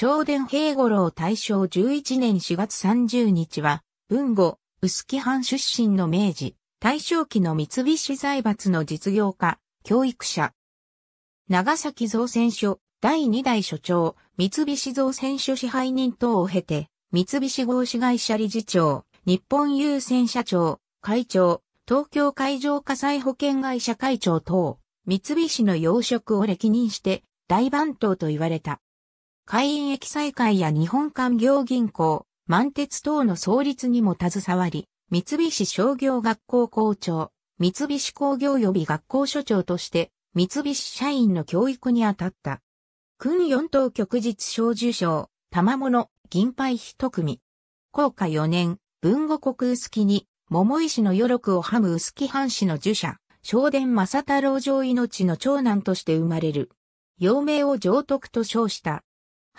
正殿平五郎大正11年4月30日は、文後、臼杵藩出身の明治、大正期の三菱財閥の実業家、教育者。長崎造船所、第2代所長、三菱造船所支配人等を経て、三菱合資会社理事長、日本郵船社長、会長、東京海上火災保険会社会長等、三菱の要職を歴任して、大番頭と言われた。海員駅再開や日本官業銀行、満鉄等の創立にも携わり、三菱商業学校校長、三菱工業予備学校所長として、三菱社員の教育に当たった。訓四等旭日小受賞、玉物、銀牌一組。高下四年、文後国薄木に、桃石の余力をはむ薄木藩士の受者、正殿正太郎上命の長男として生まれる。幼名を上徳と称した。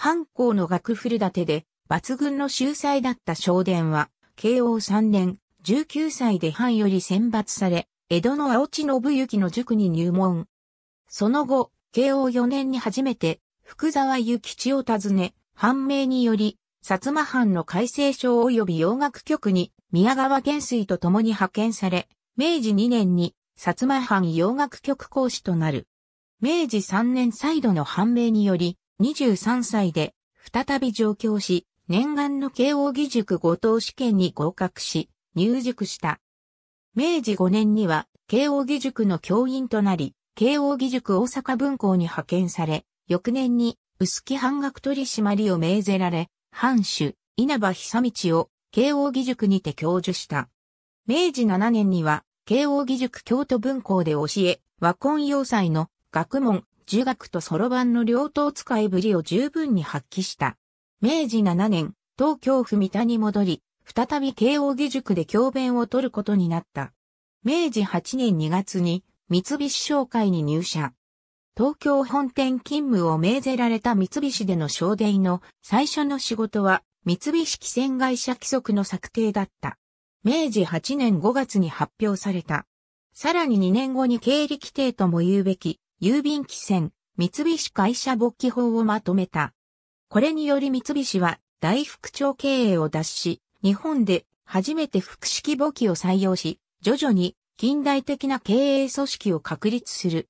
藩校の学古立てで、抜群の秀才だった昭伝は、慶応3年、19歳で藩より選抜され、江戸の青地信行の塾に入門。その後、慶応4年に初めて、福沢諭吉を訪ね、判明により、薩摩藩の改正省及び洋楽局に、宮川元帥と共に派遣され、明治2年に、薩摩藩洋楽局講師となる。明治3年再度の判明により、23歳で再び上京し、念願の慶応義塾五藤試験に合格し、入塾した。明治5年には慶応義塾の教員となり、慶応義塾大阪分校に派遣され、翌年に薄木半額取締を命ぜられ、藩主、稲葉久道を慶応義塾にて教授した。明治7年には、慶応義塾京都分校で教え、和婚要塞の学問儒学とそろばんの両党使いぶりを十分に発揮した。明治7年、東京府三田に戻り、再び慶応義塾で教鞭を取ることになった。明治8年2月に三菱商会に入社。東京本店勤務を命ぜられた三菱での商電の最初の仕事は三菱汽船会社規則の策定だった。明治8年5月に発表された。さらに2年後に経理規定とも言うべき郵便機船、三菱会社勃起法をまとめた。これにより三菱は大副長経営を脱し、日本で初めて複式簿記を採用し、徐々に近代的な経営組織を確立する。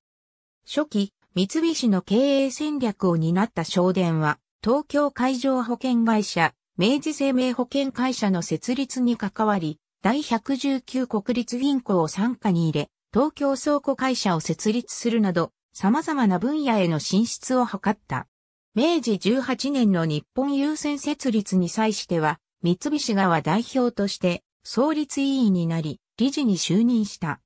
初期、三菱の経営戦略を担った商電は、東京海上保険会社、明治生命保険会社の設立に関わり、第119国立銀行を傘下に入れ、東京倉庫会社を設立するなど、様々な分野への進出を図った。明治18年の日本優先設立に際しては、三菱側代表として創立委員になり、理事に就任した。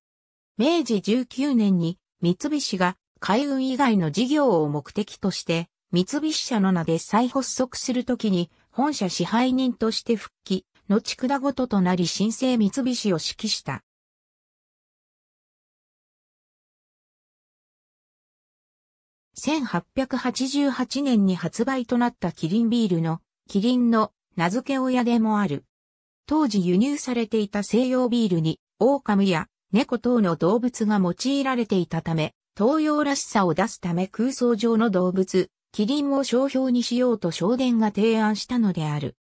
明治19年に三菱が海運以外の事業を目的として、三菱社の名で再発足するときに、本社支配人として復帰、後だごととなり新生三菱を指揮した。1888年に発売となったキリンビールの、キリンの名付け親でもある。当時輸入されていた西洋ビールに、狼や猫等の動物が用いられていたため、東洋らしさを出すため空想上の動物、キリンを商標にしようと商電が提案したのである。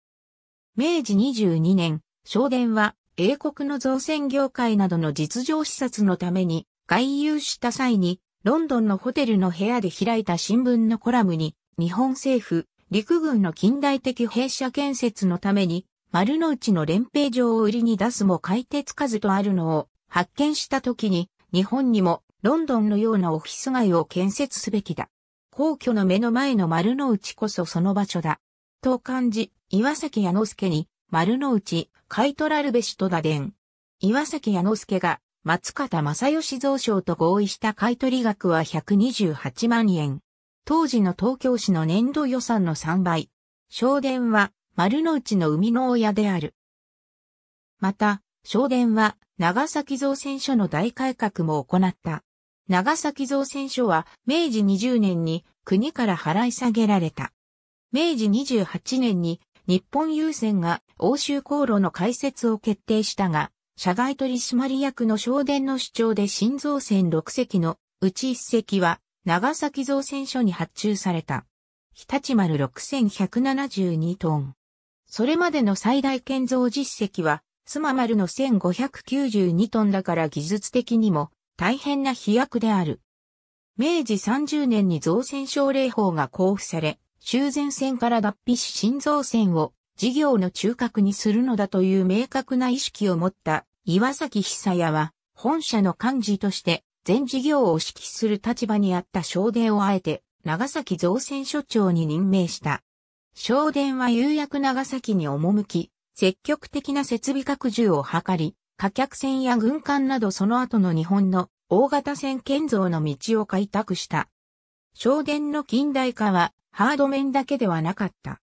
明治22年、商電は英国の造船業界などの実情視察のために外遊した際にロンドンのホテルの部屋で開いた新聞のコラムに、日本政府、陸軍の近代的兵舎建設のために、丸の内の連兵場を売りに出すも買い手つかずとあるのを発見した時に、日本にもロンドンのようなオフィス街を建設すべきだ。皇居の目の前の丸の内こそその場所だ。と感じ、岩崎弥之助に、丸の内、買い取らるべしと打電。岩崎弥之助が松方正義蔵賞と合意した買取額は128万円。当時の東京市の年度予算の3倍。商電は丸の内の生みの親である。また、商電は長崎造船所の大改革も行った。長崎造船所は明治20年に国から払い下げられた。明治28年に日本郵船が欧州航路の開設を決定したが、社外取締役の昇電の主張で新造船6隻のうち1隻は長崎造船所に発注された。日立丸6172トン。それまでの最大建造実績は、妻丸の1592トンだから技術的にも大変な飛躍である。明治30年に造船省令法が交付され、修繕船から脱皮し新造船を事業の中核にするのだという明確な意識を持った岩崎久屋は、本社の幹事として、全事業を指揮する立場にあった省電をあえて、長崎造船所長に任命した。省電はやく長崎に赴き、積極的な設備拡充を図り、貨客船や軍艦などその後の日本の大型船建造の道を開拓した。省電の近代化は、ハード面だけではなかった。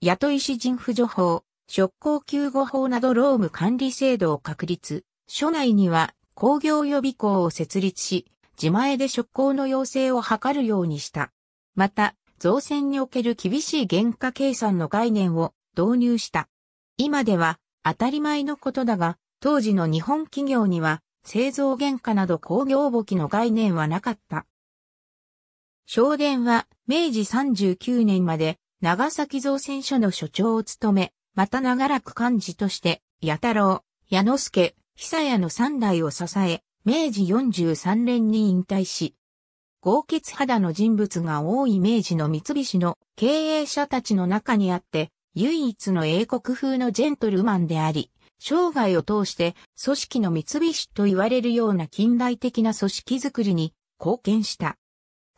雇い詩人不助法、職工救護法など労務管理制度を確立、署内には工業予備校を設立し、自前で職工の要請を図るようにした。また、造船における厳しい原価計算の概念を導入した。今では当たり前のことだが、当時の日本企業には製造原価など工業簿記の概念はなかった。商電は明治39年まで長崎造船所の所長を務め、また長らく幹事として、八太郎、矢之助、久谷の三代を支え、明治43年に引退し、豪傑肌の人物が多い明治の三菱の経営者たちの中にあって、唯一の英国風のジェントルマンであり、生涯を通して組織の三菱と言われるような近代的な組織づくりに貢献した。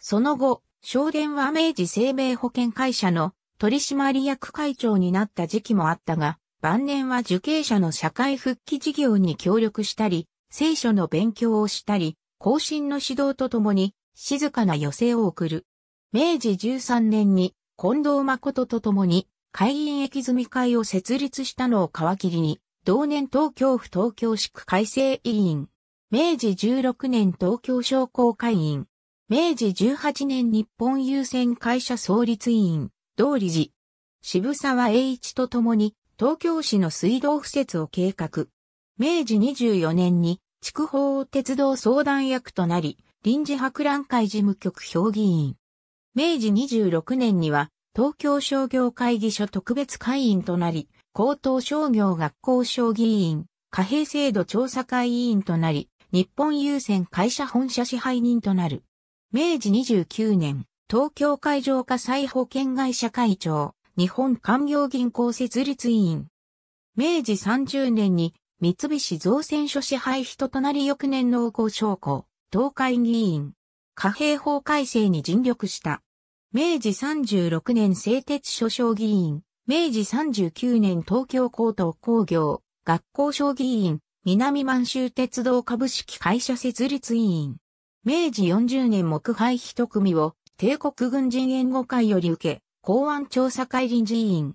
その後、省電は明治生命保険会社の取締役会長になった時期もあったが、晩年は受刑者の社会復帰事業に協力したり、聖書の勉強をしたり、後進の指導とともに静かな寄席を送る。明治13年に近藤誠とともに会員駅住み会を設立したのを皮切りに、同年東京府東京市区改正委員。明治16年東京商工会員。明治18年日本優先会社創立委員。同理事、渋沢栄一と共に東京市の水道敷設を計画。明治24年に筑豊鉄道相談役となり、臨時博覧会事務局評議員。明治26年には東京商業会議所特別会員となり、高等商業学校商議員、貨幣制度調査会委員となり、日本郵船会社本社支配人となる。明治29年、東京海上火災保険会社会長、日本官業銀行設立委員。明治30年に三菱造船所支配人となり翌年の工商工、東海議員。貨幣法改正に尽力した。明治36年製鉄所小議員、明治39年東京高等工業、学校小議員、南満州鉄道株式会社設立委員。明治40年木廃一組を帝国軍人援護会より受け、公安調査会臨時委員。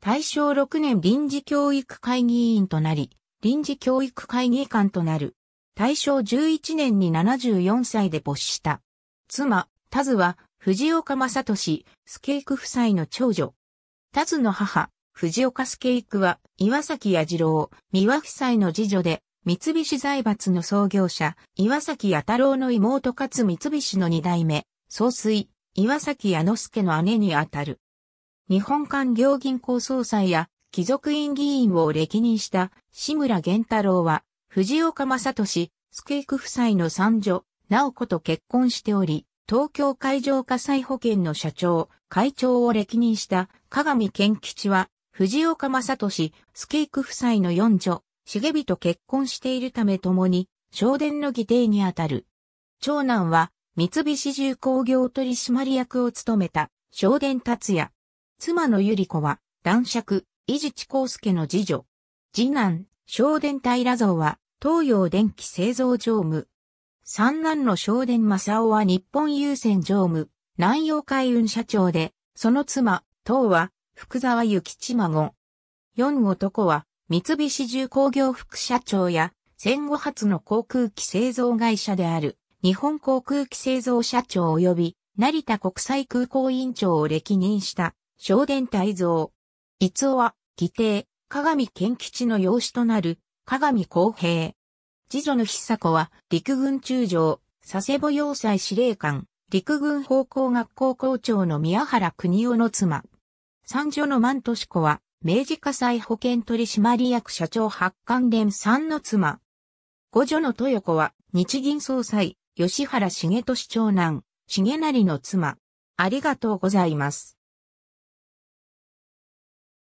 大正6年臨時教育会議員となり、臨時教育会議官となる。大正11年に74歳で没した。妻、タズは、藤岡正俊、スケイク夫妻の長女。タズの母、藤岡スケイクは、岩崎弥次郎、三輪夫妻の次女で、三菱財閥の創業者、岩崎弥太郎の妹かつ三菱の二代目、総帥、岩崎矢之助の姉にあたる。日本官業銀行総裁や貴族院議員を歴任した志村玄太郎は、藤岡正俊、イク夫妻の三女、直子と結婚しており、東京海上火災保険の社長、会長を歴任した加上健吉は、藤岡正俊、イク夫妻の四女、茂美と結婚しているため共に、正殿の議定にあたる。長男は、三菱重工業取締役を務めた、正田達也。妻のゆり子は、男爵、伊地知康介の次女。次男、正伝平蔵は、東洋電気製造常務。三男の正田正夫は日本郵船常務、南洋海運社長で、その妻、東は、福沢諭吉孫。四男は、三菱重工業副社長や、戦後初の航空機製造会社である、日本航空機製造社長及び成田国際空港委員長を歴任した正殿大造。逸夫は、義弟、鏡賢吉の養子となる、鏡公平。次女の久子は、陸軍中将、佐世保要塞司令官、陸軍方向学校校長の宮原邦夫の妻。三女の万年子は、明治火災保険取締役社長八冠連三の妻。五女の豊子は、日銀総裁、吉原茂俊長男、重成の妻。ありがとうございます。